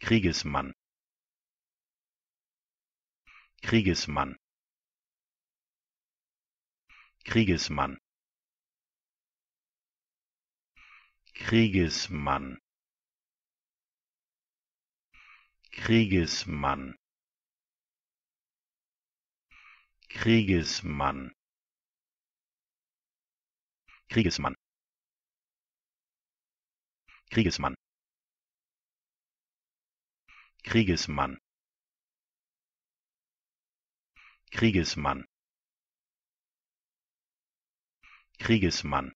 Kriegesmann Kriegesmann Kriegesmann Kriegesmann Kriegesmann Kriegesmann Kriegesmann Kriegesmann Kriegesmann Kriegesmann Kriegesmann